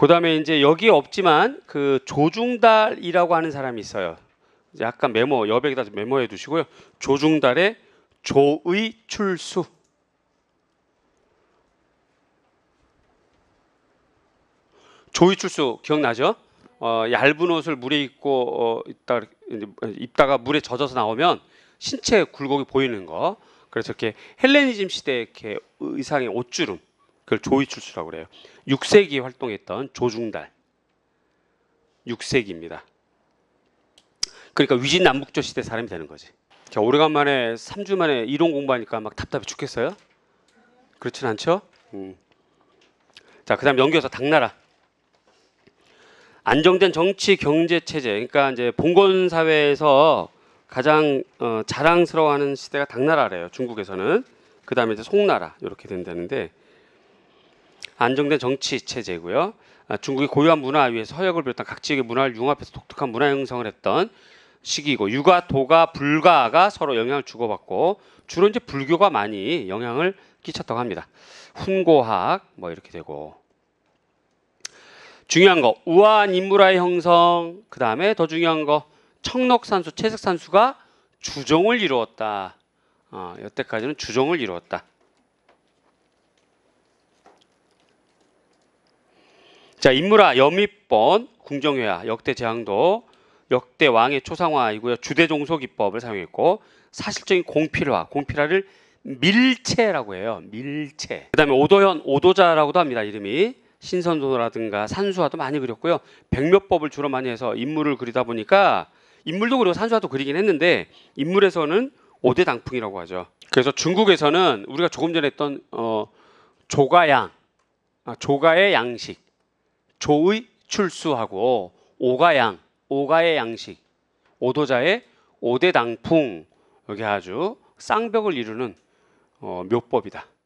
그다음에 이제 여기 없지만 그 조중달이라고 하는 사람이 있어요. 이제 약간 메모 여백에다 메모해 두시고요. 조중달의 조의 출수. 조의 출수 기억나죠? 어, 얇은 옷을 물에 입고 어, 입다, 어, 입다가 물에 젖어서 나오면 신체 굴곡이 보이는 거. 그래서 이렇게 헬레니즘 시대 이렇게 의상의 옷주름 그걸 조이출수라고 그래요. 6세기 활동했던 조중달. 6세기입니다. 그러니까 위진남북조 시대 사람이 되는 거지. 자, 오래간만에 3주 만에 이론 공부하니까 막 답답해 죽겠어요? 그렇진 않죠? 음. 자, 그 다음 연기해서 당나라. 안정된 정치 경제 체제. 그러니까 이제 봉건 사회에서 가장 어, 자랑스러워하는 시대가 당나라래요. 중국에서는. 그 다음에 이제 송나라 이렇게 된다는데 안정된 정치 체제고요. 아, 중국의 고유한 문화에 위서허역을 비롯한 각 지역의 문화를 융합해서 독특한 문화 형성을 했던 시기이고 유가, 도가, 불가가 서로 영향을 주고받고 주로 이제 불교가 많이 영향을 끼쳤다고 합니다. 훈고학 뭐 이렇게 되고 중요한 거 우아한 인물화의 형성 그 다음에 더 중요한 거 청록산수, 채색산수가 주종을 이루었다. 어, 여태까지는 주종을 이루었다. 자, 인물화 염미권 궁정회화 역대 제왕도 역대 왕의 초상화이고요. 주대종속이법을 사용했고 사실적인 공필화, 공필화를 밀체라고 해요. 밀체. 그다음에 오도현, 오도자라고도 합니다. 이름이 신선도라든가 산수화도 많이 그렸고요. 백몇법을 주로 많이 해서 인물을 그리다 보니까 인물도 그리고 산수화도 그리긴 했는데 인물에서는 오대 당풍이라고 하죠. 그래서 중국에서는 우리가 조금 전에 했던 어, 조가양, 아, 조가의 양식, 조의 출수하고 오가양, 오가의 양식, 오도자의 오대당풍 여기 아주 쌍벽을 이루는 어, 묘법이다.